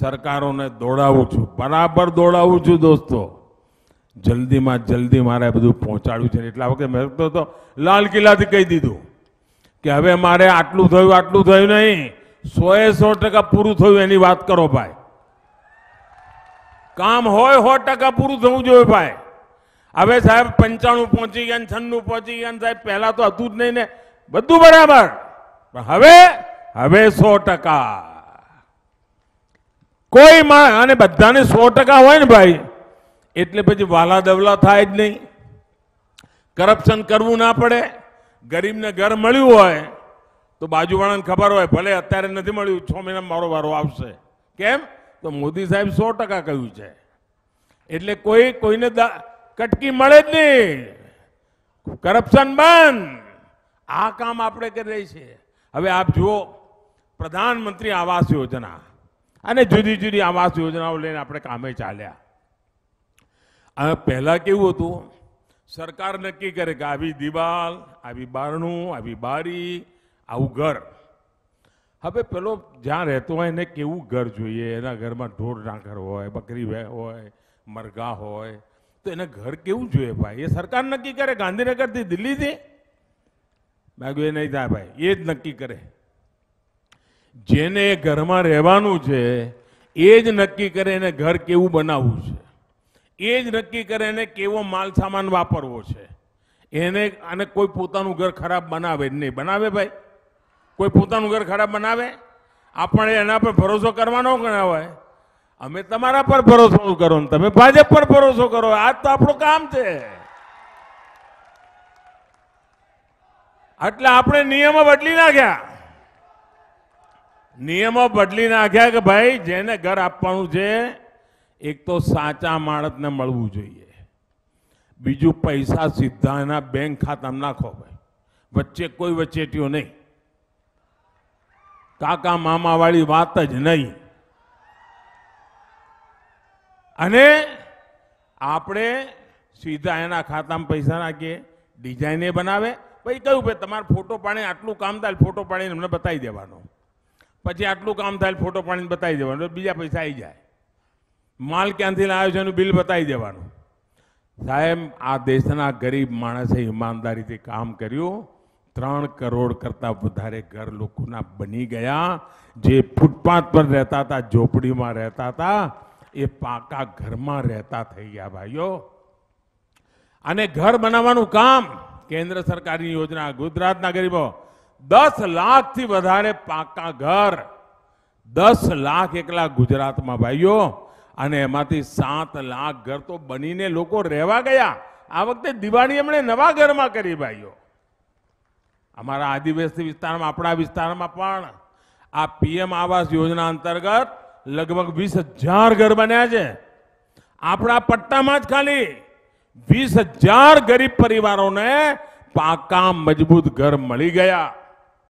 સરકારોને દોડાવું છું બરાબર દોડાવું છું દોસ્તો જલ્દીમાં જલ્દી મારે બધું પહોંચાડ્યું છે એટલા વખતે મેં તો લાલ કિલ્લાથી કહી દીધું કે હવે મારે આટલું થયું આટલું થયું નહીં સોએ સો ટકા પૂરું થયું એની વાત કરો ભાઈ કામ હોય સો ટકા પૂરું થવું જોઈએ ભાઈ હવે સાહેબ પંચાણું પહોંચી ગયા છન્નું પહોંચી ગયા સાહેબ પહેલા તો હતું જ નહીં ને બધું બરાબર પણ હવે હવે સો ટકા કોઈ અને બધાને સો ટકા હોય ને ભાઈ એટલે પછી વાલા દવલા થાય જ નહીં કરપ્શન કરવું ના પડે ગરીબને ઘર મળ્યું હોય તો બાજુવાળાને ખબર હોય ભલે અત્યારે નથી મળ્યું છ મહિના મારો વારો આવશે કેમ તો મોદી સાહેબ સો ટકા કહ્યું છે એટલે કોઈ કોઈને કટકી મળે જ નહીં કરપ્શન બંધ આ કામ આપણે કરી રહી છીએ હવે આપ જુઓ પ્રધાનમંત્રી આવાસ યોજના અને જુદી જુદી આવાસ યોજનાઓ લઈને આપણે કામે ચાલ્યા હવે પહેલાં કેવું હતું સરકાર નક્કી કરે કે આવી દિવાલ આવી બારણું આવી બારી આવું ઘર હવે પેલો જ્યાં રહેતો હોય એને કેવું ઘર જોઈએ એના ઘરમાં ઢોર ઢાંકર હોય બકરી હોય મરઘા હોય તો એને ઘર કેવું જોઈએ ભાઈ એ સરકાર નક્કી કરે ગાંધીનગરથી દિલ્હીથી મેં કહ્યું એ નહીં થાય ભાઈ એ જ નક્કી કરે જેને ઘરમાં રહેવાનું છે એ જ નક્કી કરે એને ઘર કેવું બનાવવું છે એ જ નક્કી કરે એને કેવો માલ સામાન વાપરવો છે એને અને કોઈ પોતાનું ઘર ખરાબ બનાવે જ નહીં બનાવે ભાઈ કોઈ પોતાનું ઘર ખરાબ બનાવે આપણે એના પર ભરોસો કરવાનો ગણા હોય અમે તમારા પર ભરોસો કરો ને તમે ભાજપ પર ભરોસો કરો આ તો આપણું કામ છે એટલે આપણે નિયમો બદલી નાખ્યા નિયમો બદલી નાખ્યા કે ભાઈ જેને ઘર આપવાનું છે એક તો સાચા માણસને મળવું જોઈએ બીજું પૈસા સીધા એના બેંક ખાતામાં નાખો ભાઈ વચ્ચે કોઈ વચેટીઓ નહીં કાકા મામાવાળી વાત જ નહીં અને આપણે સીધા એના ખાતામાં પૈસા નાખીએ ડિઝાઇને બનાવે ભાઈ કહ્યું ભાઈ તમારો ફોટો પાણી આટલું કામ થાય ફોટો પાડીને અમને બતાવી દેવાનો પછી આટલું કામ થાય ફોટો પાડીને બતાવી દેવાનો બીજા પૈસા આવી જાય માલ ક્યાંથી લાવ્યો છે એનું બિલ બતાવી દેવાનું સાહેબ આ દેશના ગરીબ માણસે ઈમાનદારીથી કામ કર્યું ત્રણ કરોડ કરતાં વધારે ઘર લોકોના બની ગયા જે ફૂટપાથ પર રહેતા હતા ઝોપડીમાં રહેતા હતા એ પાકા ઘરમાં રહેતા થઈ ગયા ભાઈઓ અને ઘર બનાવવાનું કામ કેન્દ્ર સરકારની યોજના ગુજરાતના ગરીબો દસ લાખથી વધારે પાકા ઘર દસ લાખ એકલા ગુજરાતમાં ભાઈઓ અને એમાંથી સાત લાખ ઘર તો બનીને લોકો રહેવા ગયા આ વખતે દિવાળી એમણે નવા ઘરમાં કરી ભાઈઓ અમારા આદિવાસી વિસ્તારમાં આપણા વિસ્તારમાં પણ આ પીએમ આવાસ યોજના અંતર્ગત લગભગ વીસ હજાર ઘર બન્યા છે આપણા પટ્ટામાં જ ખાલી વીસ હજાર ગરીબ પરિવારોને પાકા મજબૂત ઘર મળી ગયા